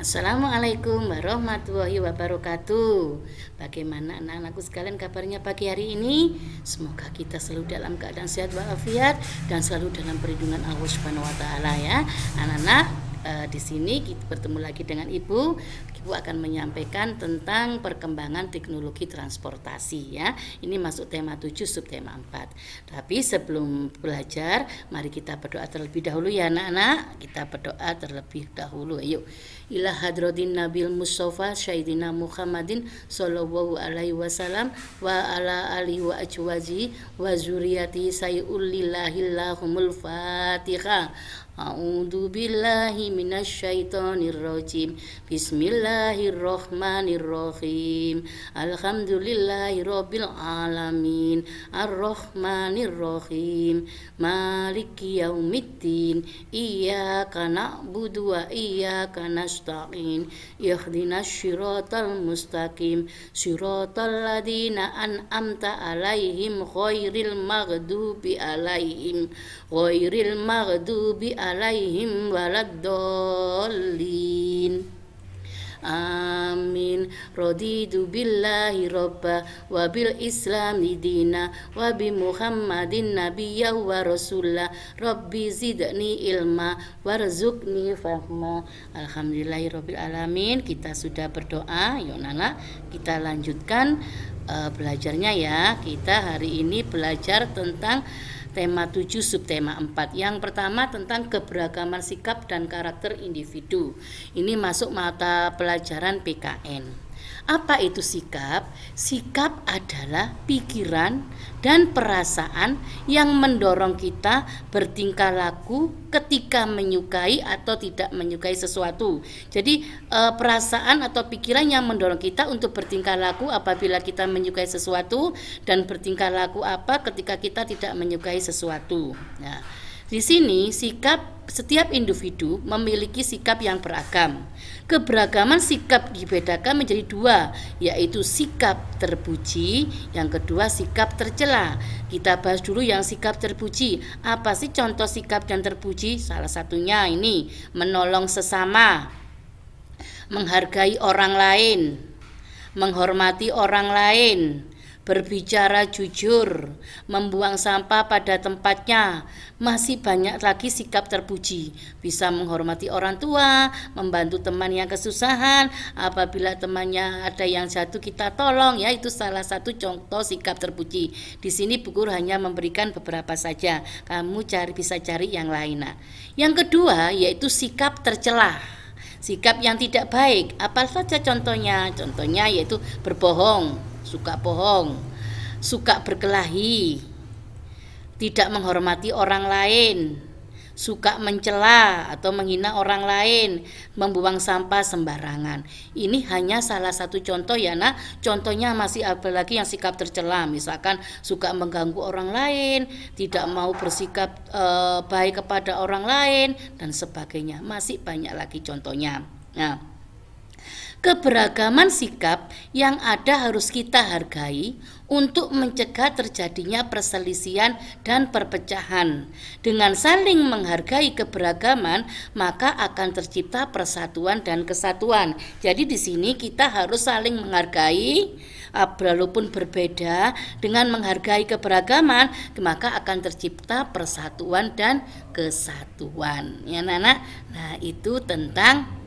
Assalamualaikum warahmatullahi wabarakatuh Bagaimana anak-anakku sekalian kabarnya pagi hari ini? Semoga kita selalu dalam keadaan sehat walafiat Dan selalu dalam perlindungan Allah subhanahu wa ta'ala ya Anak-anak e, di sini kita bertemu lagi dengan Ibu Ibu akan menyampaikan tentang perkembangan teknologi transportasi ya. Ini masuk tema 7 subtema 4. Tapi sebelum belajar, mari kita berdoa terlebih dahulu ya anak-anak. Kita berdoa terlebih dahulu. Yuk ila hadrodin nabil mustafa Syaidina muhammadin sallallahu alaihi wasallam wa ala alihi wa ajwaji wa zuriyati lahumul fatiha A'udzu billahi syaithanir rajim. Bismillahirrahmanirrahim. Alhamdulillahirabbil alamin. Arrahmanirrahim. Maliki yaumiddin. Iyyaka na'budu wa iyyaka nasta'in. المشتاقين يخدنا الشراط المستقيم شراط الذين أنعمت عليهم غير المغدوب عليهم غير المغدوب عليهم ولا الضالين آمين din raditu billahi robba wa bil islam dina wa bi muhammadin nabiyya wa rasulla rabbi zidni ilma warzuqni fahma alhamdulillahi robbil alamin kita sudah berdoa yuk Nana kita lanjutkan uh, belajarnya ya kita hari ini belajar tentang tema 7 subtema 4. Yang pertama tentang keberagaman sikap dan karakter individu. Ini masuk mata pelajaran PKN. Apa itu sikap? Sikap adalah pikiran dan perasaan yang mendorong kita bertingkah laku ketika menyukai atau tidak menyukai sesuatu. Jadi eh, perasaan atau pikiran yang mendorong kita untuk bertingkah laku apabila kita menyukai sesuatu dan bertingkah laku apa ketika kita tidak menyukai sesuatu. Nah, di sini sikap setiap individu memiliki sikap yang beragam. Keberagaman sikap dibedakan menjadi dua, yaitu sikap terpuji, yang kedua sikap tercela. Kita bahas dulu yang sikap terpuji. Apa sih contoh sikap dan terpuji? Salah satunya ini menolong sesama, menghargai orang lain, menghormati orang lain, berbicara jujur, membuang sampah pada tempatnya. Masih banyak lagi sikap terpuji, bisa menghormati orang tua, membantu teman yang kesusahan, apabila temannya ada yang jatuh kita tolong ya, itu salah satu contoh sikap terpuji. Di sini buku hanya memberikan beberapa saja. Kamu cari bisa cari yang lain. Nah. Yang kedua yaitu sikap tercelah sikap yang tidak baik. Apa saja contohnya? Contohnya yaitu berbohong, suka bohong, suka berkelahi, tidak menghormati orang lain, suka mencela atau menghina orang lain, membuang sampah sembarangan. Ini hanya salah satu contoh ya nak. Contohnya masih ada lagi yang sikap tercela, misalkan suka mengganggu orang lain, tidak mau bersikap e, baik kepada orang lain dan sebagainya. Masih banyak lagi contohnya. Nah, Keberagaman sikap yang ada harus kita hargai untuk mencegah terjadinya perselisihan dan perpecahan. Dengan saling menghargai keberagaman, maka akan tercipta persatuan dan kesatuan. Jadi di sini kita harus saling menghargai ah, walaupun berbeda dengan menghargai keberagaman, maka akan tercipta persatuan dan kesatuan. Ya, Nana. Nah, itu tentang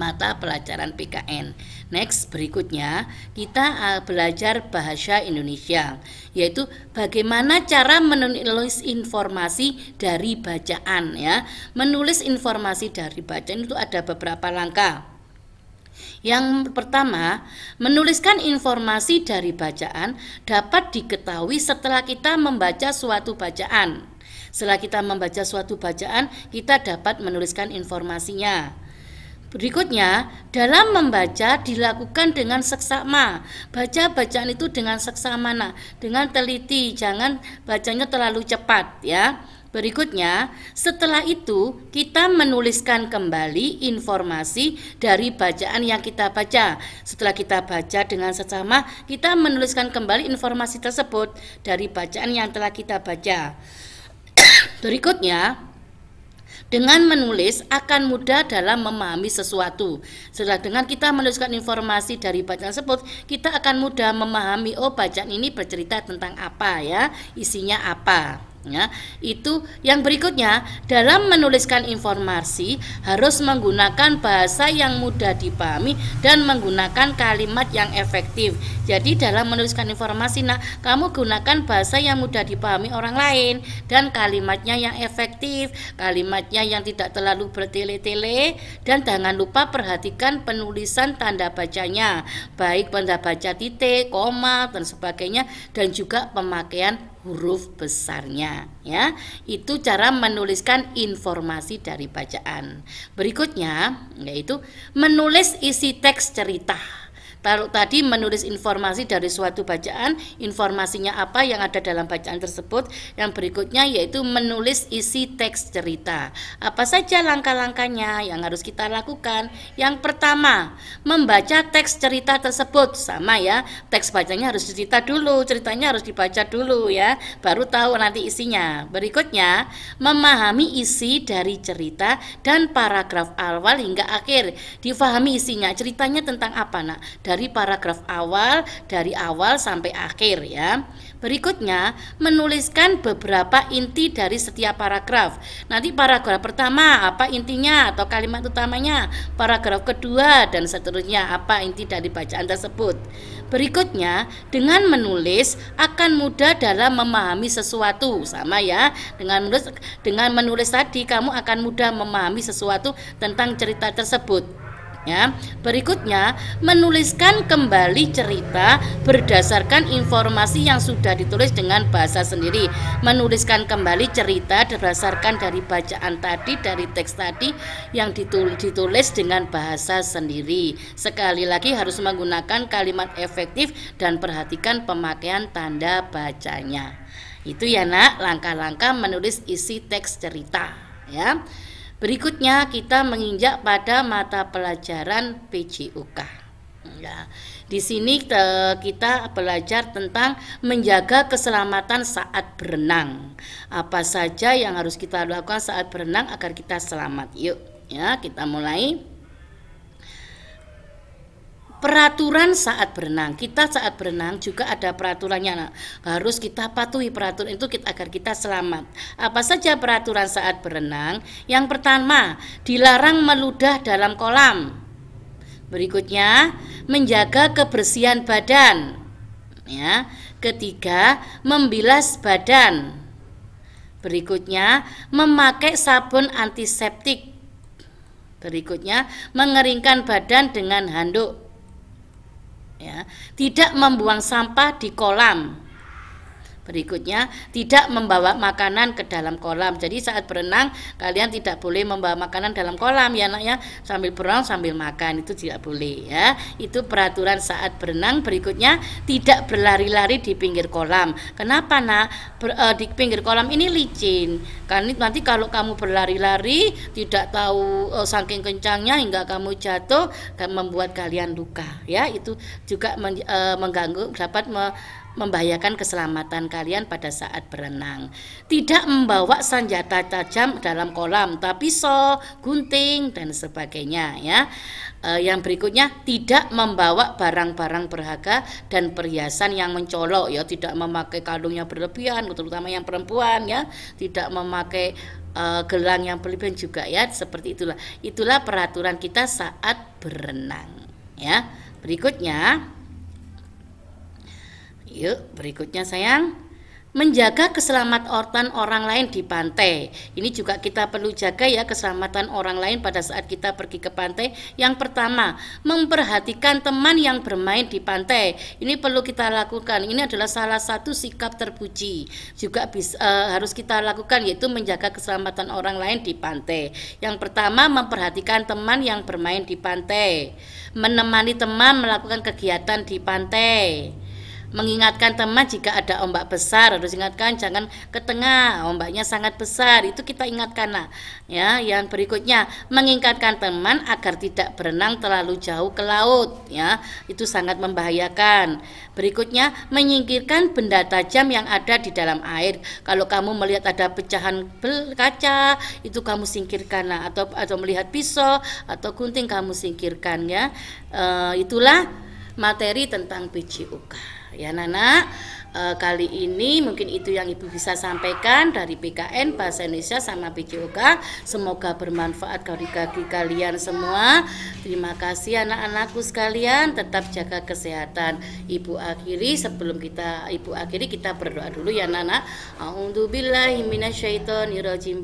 mata pelajaran PKN. Next, berikutnya kita eh, belajar bahasa Indonesia, yaitu bagaimana cara menulis informasi dari bacaan ya. Menulis informasi dari bacaan itu ada beberapa langkah. Yang pertama, menuliskan informasi dari bacaan dapat diketahui setelah kita membaca suatu bacaan. Setelah kita membaca suatu bacaan, kita dapat menuliskan informasinya. Berikutnya, dalam membaca dilakukan dengan seksama. Baca bacaan itu dengan seksama, nah, dengan teliti, jangan bacanya terlalu cepat ya. Berikutnya, setelah itu kita menuliskan kembali informasi dari bacaan yang kita baca. Setelah kita baca dengan seksama, kita menuliskan kembali informasi tersebut dari bacaan yang telah kita baca. Berikutnya, dengan menulis akan mudah dalam memahami sesuatu. Setelah dengan kita menuliskan informasi dari bacaan tersebut, kita akan mudah memahami oh bacaan ini bercerita tentang apa ya, isinya apa. Ya, itu yang berikutnya dalam menuliskan informasi harus menggunakan bahasa yang mudah dipahami dan menggunakan kalimat yang efektif. Jadi dalam menuliskan informasi nah kamu gunakan bahasa yang mudah dipahami orang lain dan kalimatnya yang efektif, kalimatnya yang tidak terlalu bertele-tele dan jangan lupa perhatikan penulisan tanda bacanya baik tanda baca titik, koma dan sebagainya dan juga pemakaian huruf besarnya ya. Itu cara menuliskan informasi dari bacaan. Berikutnya yaitu menulis isi teks cerita kalau tadi menulis informasi dari suatu bacaan, informasinya apa yang ada dalam bacaan tersebut. Yang berikutnya yaitu menulis isi teks cerita. Apa saja langkah-langkahnya yang harus kita lakukan? Yang pertama, membaca teks cerita tersebut. Sama ya, teks bacanya harus cerita dulu, ceritanya harus dibaca dulu ya, baru tahu nanti isinya. Berikutnya, memahami isi dari cerita dan paragraf awal hingga akhir. Difahami isinya, ceritanya tentang apa, Nak? Dan dari paragraf awal dari awal sampai akhir ya. Berikutnya, menuliskan beberapa inti dari setiap paragraf. Nanti paragraf pertama apa intinya atau kalimat utamanya, paragraf kedua dan seterusnya apa inti dari bacaan tersebut. Berikutnya, dengan menulis akan mudah dalam memahami sesuatu. Sama ya, dengan menulis dengan menulis tadi kamu akan mudah memahami sesuatu tentang cerita tersebut berikutnya. Berikutnya, menuliskan kembali cerita berdasarkan informasi yang sudah ditulis dengan bahasa sendiri. Menuliskan kembali cerita berdasarkan dari bacaan tadi, dari teks tadi yang ditulis, ditulis dengan bahasa sendiri. Sekali lagi harus menggunakan kalimat efektif dan perhatikan pemakaian tanda bacanya. Itu ya nak, langkah-langkah menulis isi teks cerita ya. Berikutnya kita menginjak pada mata pelajaran PJOK. Ya, di sini kita belajar tentang menjaga keselamatan saat berenang. Apa saja yang harus kita lakukan saat berenang agar kita selamat? Yuk, ya kita mulai peraturan saat berenang kita saat berenang juga ada peraturannya harus kita patuhi peraturan itu kita, agar kita selamat apa saja peraturan saat berenang yang pertama dilarang meludah dalam kolam berikutnya menjaga kebersihan badan ya ketiga membilas badan berikutnya memakai sabun antiseptik berikutnya mengeringkan badan dengan handuk ya, tidak membuang sampah di kolam Berikutnya, tidak membawa makanan ke dalam kolam. Jadi saat berenang kalian tidak boleh membawa makanan dalam kolam ya nak ya. Sambil berenang sambil makan itu tidak boleh ya. Itu peraturan saat berenang. Berikutnya, tidak berlari-lari di pinggir kolam. Kenapa nak? Ber, uh, di pinggir kolam ini licin. Kan nanti kalau kamu berlari-lari tidak tahu uh, saking kencangnya hingga kamu jatuh kan membuat kalian luka ya. Itu juga men, uh, mengganggu dapat me, membahayakan keselamatan kalian pada saat berenang. Tidak membawa senjata tajam dalam kolam, tapi so, gunting dan sebagainya ya. E, yang berikutnya tidak membawa barang-barang berharga dan perhiasan yang mencolok ya, tidak memakai kalung yang berlebihan terutama yang perempuan ya, tidak memakai e, gelang yang berlebihan juga ya seperti itulah itulah peraturan kita saat berenang ya berikutnya Yuk, berikutnya sayang. Menjaga keselamatan orang lain di pantai. Ini juga kita perlu jaga ya keselamatan orang lain pada saat kita pergi ke pantai. Yang pertama, memperhatikan teman yang bermain di pantai. Ini perlu kita lakukan. Ini adalah salah satu sikap terpuji. Juga bisa, e, eh, harus kita lakukan yaitu menjaga keselamatan orang lain di pantai. Yang pertama, memperhatikan teman yang bermain di pantai. Menemani teman melakukan kegiatan di pantai mengingatkan teman jika ada ombak besar harus ingatkan jangan ke tengah ombaknya sangat besar itu kita ingatkan nah ya yang berikutnya mengingatkan teman agar tidak berenang terlalu jauh ke laut ya itu sangat membahayakan berikutnya menyingkirkan benda tajam yang ada di dalam air kalau kamu melihat ada pecahan kaca itu kamu singkirkan nah atau atau melihat pisau atau gunting kamu singkirkan ya e, itulah materi tentang PJOK. Ya Nana, e, kali ini mungkin itu yang Ibu bisa sampaikan dari PKN Bahasa Indonesia sama PJOK. Semoga bermanfaat bagi kalian semua. Terima kasih anak-anakku sekalian, tetap jaga kesehatan. Ibu akhiri sebelum kita Ibu akhiri kita berdoa dulu ya Nana. A'udzubillahi minasyaitonirrajim.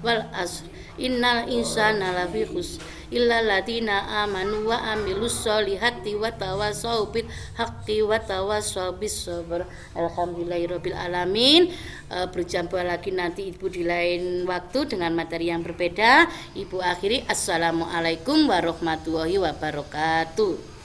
Wal asr. Innal insana ladina amanu wa amilus solihati wa tawasau bil haqqi wa tawasau bis sabr alhamdulillahirabbil alamin uh, berjumpa lagi nanti ibu di lain waktu dengan materi yang berbeda ibu akhiri assalamualaikum warahmatullahi wabarakatuh